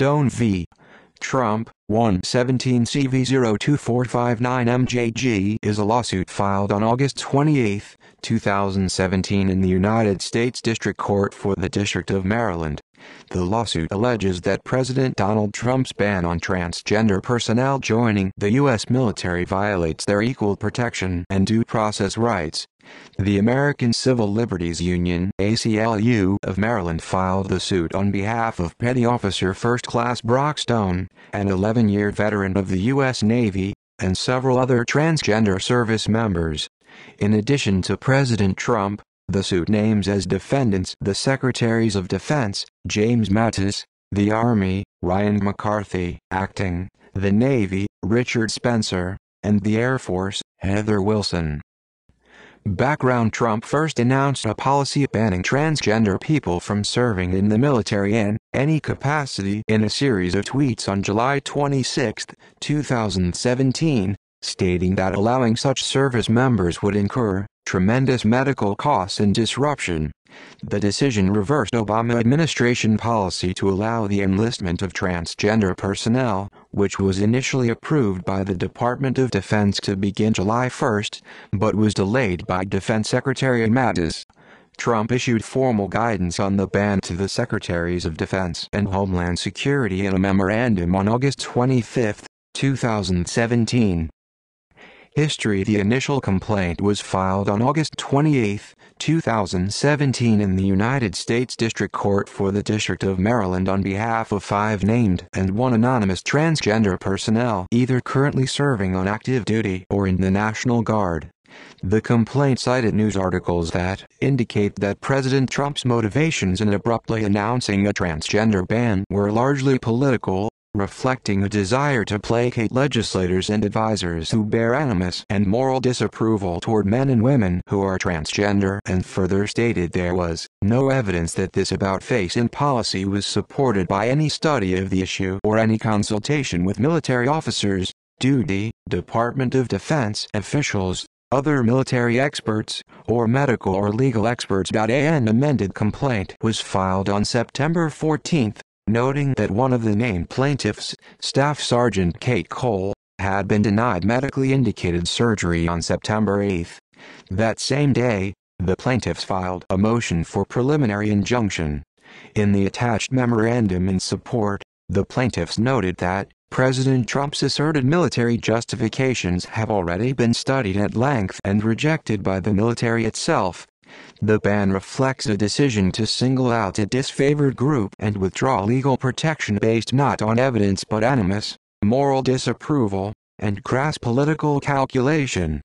Stone v. Trump, 117 CV 02459 MJG is a lawsuit filed on August 28, 2017 in the United States District Court for the District of Maryland. The lawsuit alleges that President Donald Trump's ban on transgender personnel joining the U.S. military violates their equal protection and due process rights, the American Civil Liberties Union ACLU of Maryland filed the suit on behalf of Petty Officer First Class Brockstone, an 11-year veteran of the U.S. Navy, and several other transgender service members. In addition to President Trump, the suit names as defendants the Secretaries of Defense, James Mattis, the Army, Ryan McCarthy, acting, the Navy, Richard Spencer, and the Air Force, Heather Wilson background Trump first announced a policy banning transgender people from serving in the military in any capacity in a series of tweets on July 26, 2017, stating that allowing such service members would incur tremendous medical costs and disruption. The decision reversed Obama administration policy to allow the enlistment of transgender personnel, which was initially approved by the Department of Defense to begin July 1, but was delayed by Defense Secretary Mattis. Trump issued formal guidance on the ban to the Secretaries of Defense and Homeland Security in a memorandum on August 25, 2017. History The initial complaint was filed on August 28, 2017 in the United States District Court for the District of Maryland on behalf of five named and one anonymous transgender personnel either currently serving on active duty or in the National Guard. The complaint cited news articles that indicate that President Trump's motivations in abruptly announcing a transgender ban were largely political reflecting a desire to placate legislators and advisors who bear animus and moral disapproval toward men and women who are transgender and further stated there was no evidence that this about-face in policy was supported by any study of the issue or any consultation with military officers, duty, Department of Defense officials, other military experts, or medical or legal experts. An amended complaint was filed on September 14, noting that one of the named plaintiffs, Staff Sergeant Kate Cole, had been denied medically indicated surgery on September 8. That same day, the plaintiffs filed a motion for preliminary injunction. In the attached memorandum in support, the plaintiffs noted that President Trump's asserted military justifications have already been studied at length and rejected by the military itself, the ban reflects a decision to single out a disfavored group and withdraw legal protection based not on evidence but animus, moral disapproval, and crass political calculation.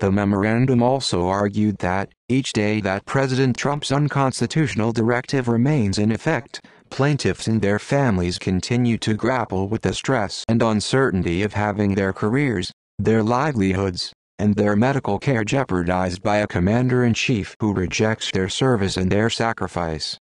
The memorandum also argued that, each day that President Trump's unconstitutional directive remains in effect, plaintiffs and their families continue to grapple with the stress and uncertainty of having their careers, their livelihoods, and their medical care jeopardized by a commander-in-chief who rejects their service and their sacrifice.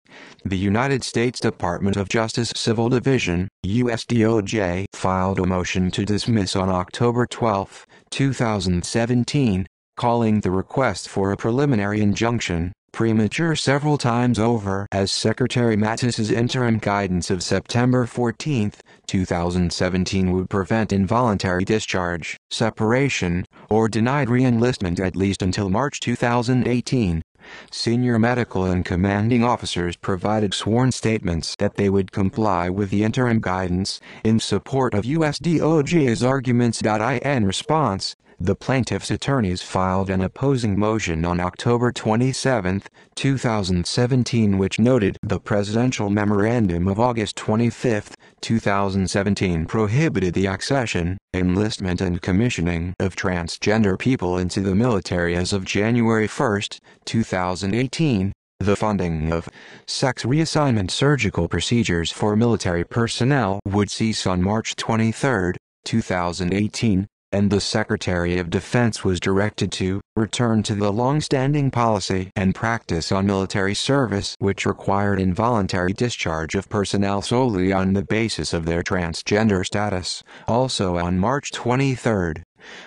The United States Department of Justice Civil Division, USDOJ, filed a motion to dismiss on October 12, 2017, calling the request for a preliminary injunction premature several times over as Secretary Mattis's interim guidance of September 14, 2017 would prevent involuntary discharge, separation, or denied reenlistment at least until March 2018. Senior medical and commanding officers provided sworn statements that they would comply with the interim guidance in support of USDOG's arguments. In response, the plaintiff's attorneys filed an opposing motion on October 27, 2017 which noted the presidential memorandum of August 25, 2017 prohibited the accession, enlistment and commissioning of transgender people into the military as of January 1, 2018, the funding of sex reassignment surgical procedures for military personnel would cease on March 23, 2018, and the Secretary of Defense was directed to return to the long-standing policy and practice on military service which required involuntary discharge of personnel solely on the basis of their transgender status. Also on March 23,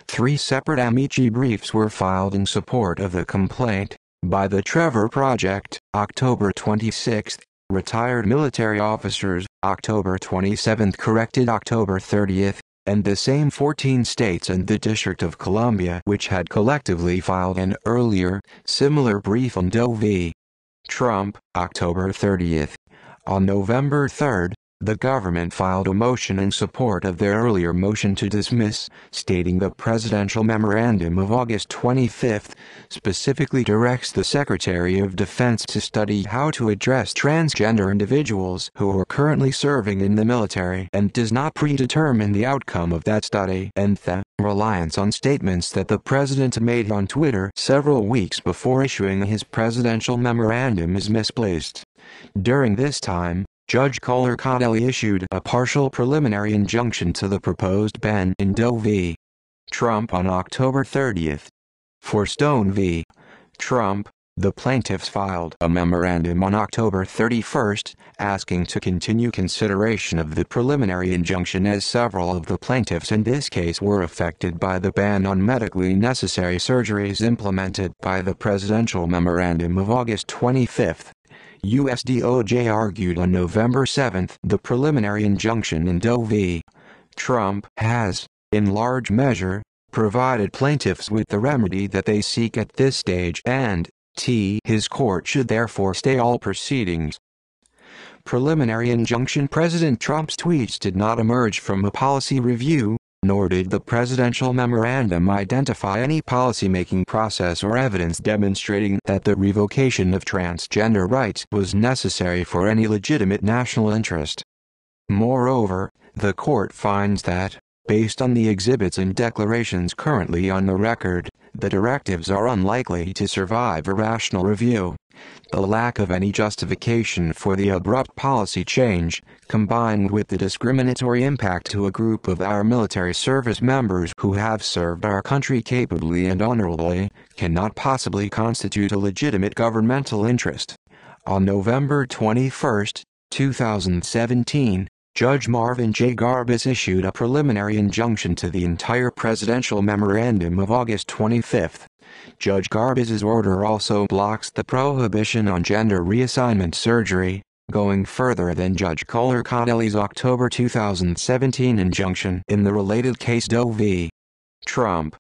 three separate Amici briefs were filed in support of the complaint. By the Trevor Project, October 26, retired military officers, October 27 corrected October 30, and the same 14 states and the District of Columbia which had collectively filed an earlier, similar brief on Doe v. Trump, October 30th. On November 3, the government filed a motion in support of their earlier motion to dismiss, stating the presidential memorandum of August 25 specifically directs the Secretary of Defense to study how to address transgender individuals who are currently serving in the military and does not predetermine the outcome of that study and the reliance on statements that the president made on Twitter several weeks before issuing his presidential memorandum is misplaced. During this time, Judge Kohler Caudelli issued a partial preliminary injunction to the proposed ban in Doe v. Trump on October 30th. For Stone v. Trump, the plaintiffs filed a memorandum on October 31st, asking to continue consideration of the preliminary injunction as several of the plaintiffs in this case were affected by the ban on medically necessary surgeries implemented by the presidential memorandum of August 25. USDOJ argued on November 7 the preliminary injunction in Doe v. Trump has, in large measure, provided plaintiffs with the remedy that they seek at this stage and, t. his court should therefore stay all proceedings. Preliminary injunction President Trump's tweets did not emerge from a policy review, nor did the presidential memorandum identify any policymaking process or evidence demonstrating that the revocation of transgender rights was necessary for any legitimate national interest. Moreover, the court finds that, based on the exhibits and declarations currently on the record, the directives are unlikely to survive a rational review. The lack of any justification for the abrupt policy change, combined with the discriminatory impact to a group of our military service members who have served our country capably and honorably, cannot possibly constitute a legitimate governmental interest. On November 21, 2017, Judge Marvin J. Garbus issued a preliminary injunction to the entire presidential memorandum of August 25. Judge Garbus's order also blocks the prohibition on gender reassignment surgery, going further than Judge Kohler Connolly's October 2017 injunction in the related case Doe v. Trump.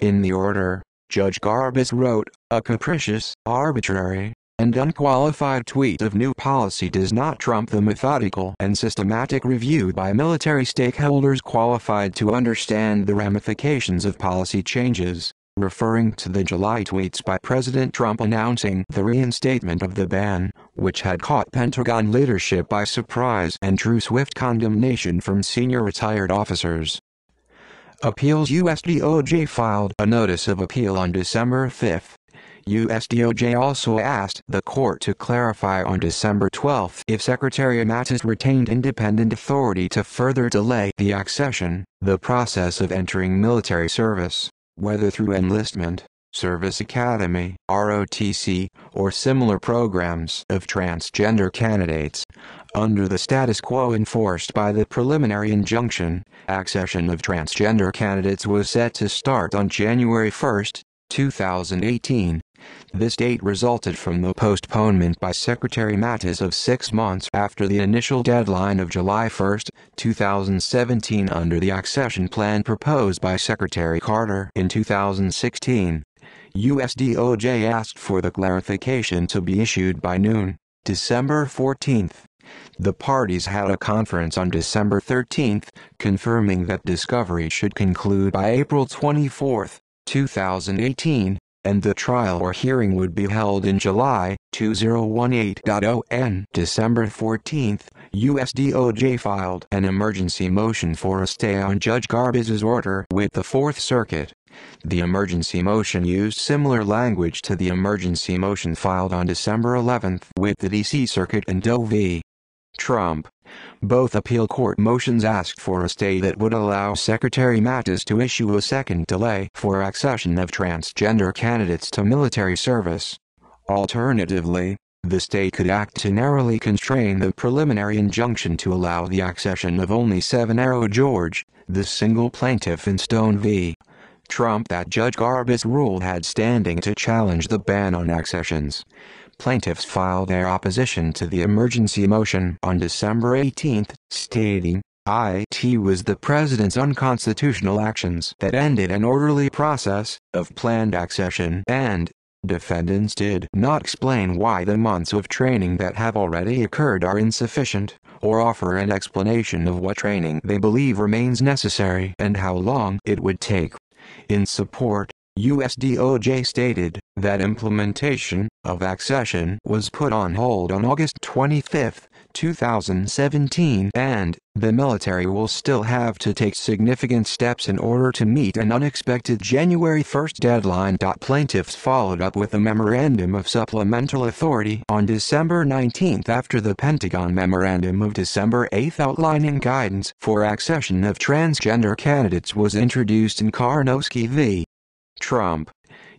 In the order, Judge Garbus wrote, a capricious, arbitrary, and unqualified tweet of new policy does not trump the methodical and systematic review by military stakeholders qualified to understand the ramifications of policy changes, referring to the July tweets by President Trump announcing the reinstatement of the ban, which had caught Pentagon leadership by surprise and drew swift condemnation from senior retired officers. Appeals USDOJ filed a notice of appeal on December 5 USDOJ also asked the court to clarify on December 12 if Secretary Mattis retained independent authority to further delay the accession, the process of entering military service, whether through enlistment, Service Academy, ROTC, or similar programs of transgender candidates. Under the status quo enforced by the preliminary injunction, accession of transgender candidates was set to start on January 1, 2018, this date resulted from the postponement by Secretary Mattis of six months after the initial deadline of July 1, 2017 under the accession plan proposed by Secretary Carter in 2016. USDOJ asked for the clarification to be issued by noon, December 14. The parties had a conference on December 13, confirming that discovery should conclude by April 24, 2018, and the trial or hearing would be held in July 2018. On December 14, USDOJ filed an emergency motion for a stay on Judge Garbiz's order with the Fourth Circuit. The emergency motion used similar language to the emergency motion filed on December 11 with the D.C. Circuit in Doe v. Trump. Both appeal court motions asked for a stay that would allow Secretary Mattis to issue a second delay for accession of transgender candidates to military service. Alternatively, the state could act to narrowly constrain the preliminary injunction to allow the accession of only seven Arrow George, the single plaintiff in Stone v. Trump that Judge Garbus ruled had standing to challenge the ban on accessions plaintiffs filed their opposition to the emergency motion on December 18, stating, IT was the president's unconstitutional actions that ended an orderly process of planned accession and defendants did not explain why the months of training that have already occurred are insufficient or offer an explanation of what training they believe remains necessary and how long it would take. In support USDOJ stated that implementation of accession was put on hold on August 25, 2017 and the military will still have to take significant steps in order to meet an unexpected January 1st deadline. Plaintiffs followed up with a memorandum of supplemental authority on December 19 after the Pentagon memorandum of December 8 outlining guidance for accession of transgender candidates was introduced in Karnowski v. Trump.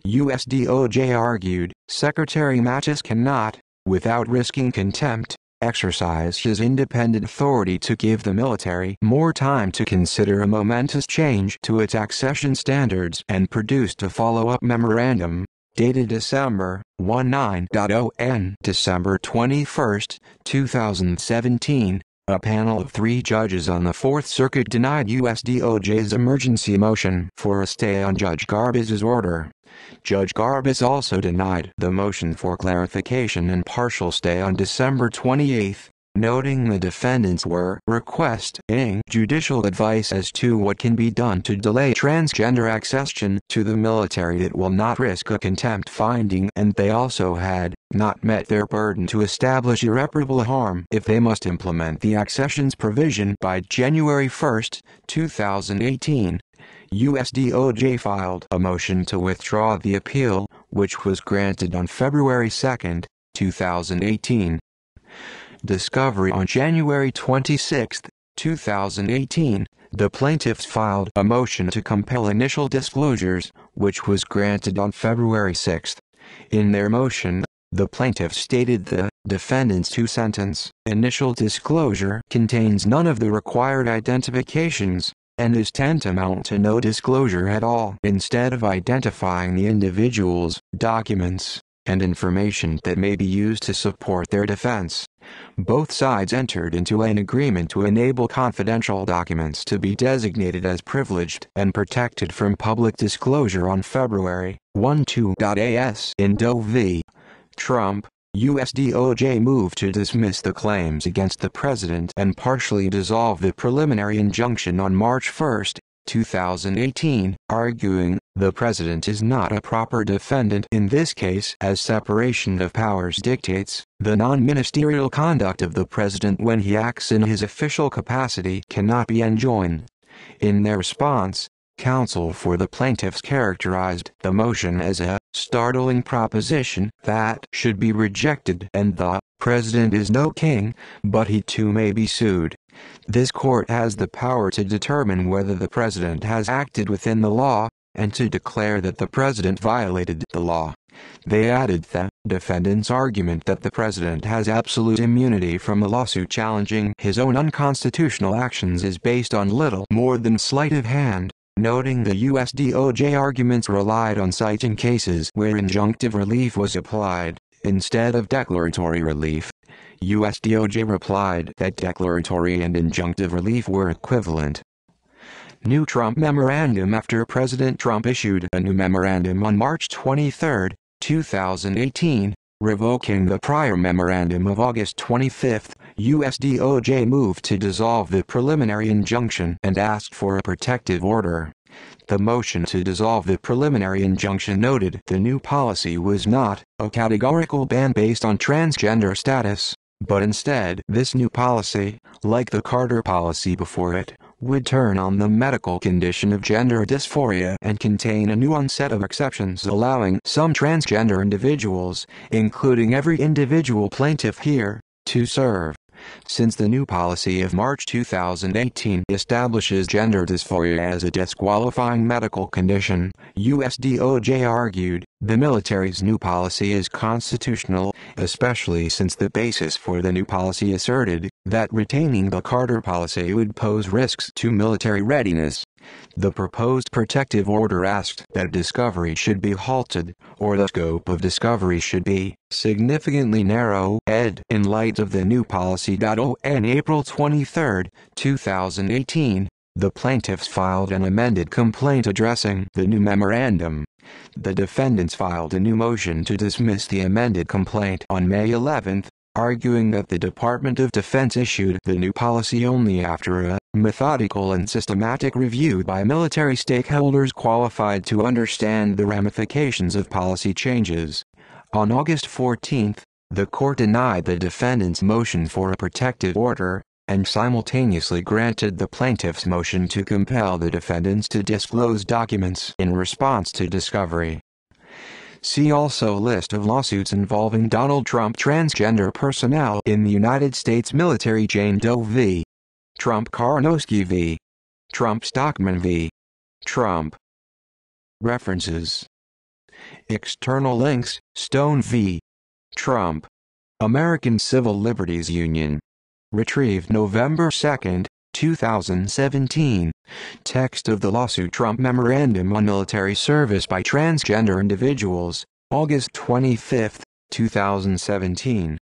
USDOJ argued, Secretary Mattis cannot, without risking contempt, exercise his independent authority to give the military more time to consider a momentous change to its accession standards and produced a follow-up memorandum, dated December 19.0 and December 21, 2017, a panel of three judges on the Fourth Circuit denied U.S. DOJ's emergency motion for a stay on Judge Garbiz's order. Judge Garbus also denied the motion for clarification and partial stay on December 28, noting the defendants were requesting judicial advice as to what can be done to delay transgender accession to the military that will not risk a contempt finding and they also had not met their burden to establish irreparable harm if they must implement the accessions provision by January 1, 2018. USDOJ filed a motion to withdraw the appeal, which was granted on February 2, 2018. Discovery on January 26, 2018, the plaintiffs filed a motion to compel initial disclosures, which was granted on February 6. In their motion, the plaintiff stated the defendant's two-sentence initial disclosure contains none of the required identifications and is tantamount to no disclosure at all instead of identifying the individuals, documents, and information that may be used to support their defense. Both sides entered into an agreement to enable confidential documents to be designated as privileged and protected from public disclosure on February one in Doe v. Trump, U.S. DOJ move to dismiss the claims against the president and partially dissolve the preliminary injunction on March 1, 2018, arguing, the president is not a proper defendant in this case as separation of powers dictates, the non-ministerial conduct of the president when he acts in his official capacity cannot be enjoined. In their response, Counsel for the plaintiffs characterized the motion as a startling proposition that should be rejected and the president is no king, but he too may be sued. This court has the power to determine whether the president has acted within the law and to declare that the president violated the law. They added that defendants' argument that the president has absolute immunity from a lawsuit challenging his own unconstitutional actions is based on little more than sleight of hand, noting the USDOJ arguments relied on citing cases where injunctive relief was applied, instead of declaratory relief. USDOJ replied that declaratory and injunctive relief were equivalent. New Trump Memorandum After President Trump issued a new memorandum on March 23, 2018, revoking the prior memorandum of August 25, USDOJ moved to dissolve the preliminary injunction and asked for a protective order. The motion to dissolve the preliminary injunction noted the new policy was not a categorical ban based on transgender status, but instead this new policy, like the Carter policy before it, would turn on the medical condition of gender dysphoria and contain a nuanced set of exceptions allowing some transgender individuals, including every individual plaintiff here, to serve since the new policy of March 2018 establishes gender dysphoria as a disqualifying medical condition, USDOJ argued, the military's new policy is constitutional, especially since the basis for the new policy asserted that retaining the Carter policy would pose risks to military readiness. The proposed protective order asked that discovery should be halted, or the scope of discovery should be significantly narrow. In light of the new policy. On April 23, 2018, the plaintiffs filed an amended complaint addressing the new memorandum. The defendants filed a new motion to dismiss the amended complaint on May 11, arguing that the Department of Defense issued the new policy only after a Methodical and systematic review by military stakeholders qualified to understand the ramifications of policy changes. On August 14, the court denied the defendant's motion for a protective order, and simultaneously granted the plaintiff's motion to compel the defendants to disclose documents in response to discovery. See also list of lawsuits involving Donald Trump transgender personnel in the United States military Jane Doe v. Trump Karnowski v. Trump Stockman v. Trump. References. External links, Stone v. Trump. American Civil Liberties Union. Retrieved November 2, 2017. Text of the lawsuit Trump Memorandum on Military Service by Transgender Individuals, August 25, 2017.